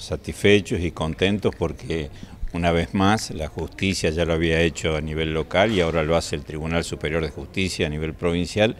satisfechos y contentos porque una vez más la justicia ya lo había hecho a nivel local y ahora lo hace el Tribunal Superior de Justicia a nivel provincial,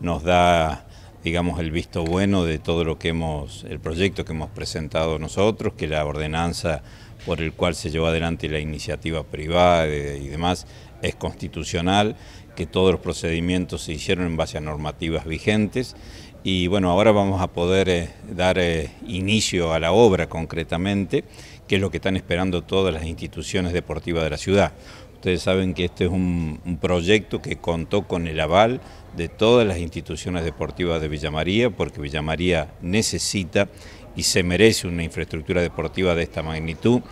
nos da digamos el visto bueno de todo lo que hemos, el proyecto que hemos presentado nosotros, que la ordenanza por el cual se llevó adelante la iniciativa privada y demás es constitucional, que todos los procedimientos se hicieron en base a normativas vigentes y bueno, ahora vamos a poder eh, dar eh, inicio a la obra concretamente, que es lo que están esperando todas las instituciones deportivas de la ciudad. Ustedes saben que este es un, un proyecto que contó con el aval de todas las instituciones deportivas de Villa María, porque Villa María necesita y se merece una infraestructura deportiva de esta magnitud,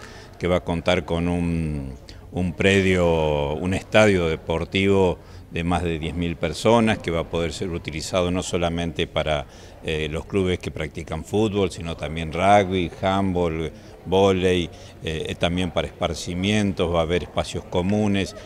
que va a contar con un un predio, un estadio deportivo de más de 10.000 personas que va a poder ser utilizado no solamente para eh, los clubes que practican fútbol, sino también rugby, handball, volei, eh, eh, también para esparcimientos, va a haber espacios comunes.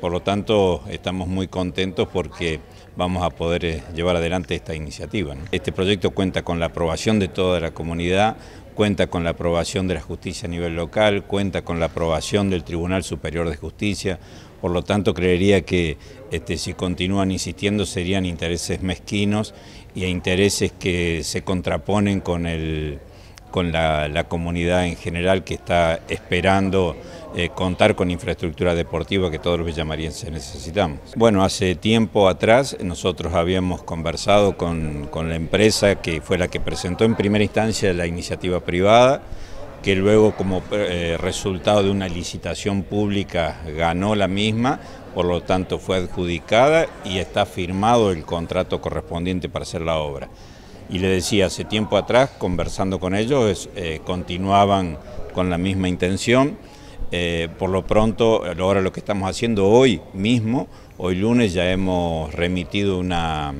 por lo tanto, estamos muy contentos porque vamos a poder llevar adelante esta iniciativa. Este proyecto cuenta con la aprobación de toda la comunidad, cuenta con la aprobación de la justicia a nivel local, cuenta con la aprobación del Tribunal Superior de Justicia, por lo tanto, creería que este, si continúan insistiendo serían intereses mezquinos y e intereses que se contraponen con, con la, comunidad en general que está esperando eh, contar con infraestructura deportiva que todos los villamarienses necesitamos. Bueno, hace tiempo atrás nosotros habíamos conversado con, con la empresa que fue la que presentó en primera instancia la iniciativa privada, que luego como eh, resultado de una licitación pública ganó la misma, por lo tanto fue adjudicada y está firmado el contrato correspondiente para hacer la obra. Y le decía, hace tiempo atrás, conversando con ellos, eh, continuaban con la misma intención. Eh, por lo pronto, ahora lo que estamos haciendo hoy mismo, hoy lunes ya hemos remitido una,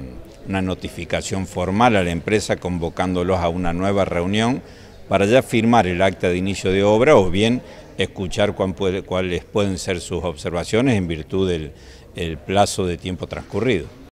una notificación formal a la empresa convocándolos a una nueva reunión para ya firmar el acta de inicio de obra o bien escuchar cuáles pueden ser sus observaciones en virtud del plazo de tiempo transcurrido.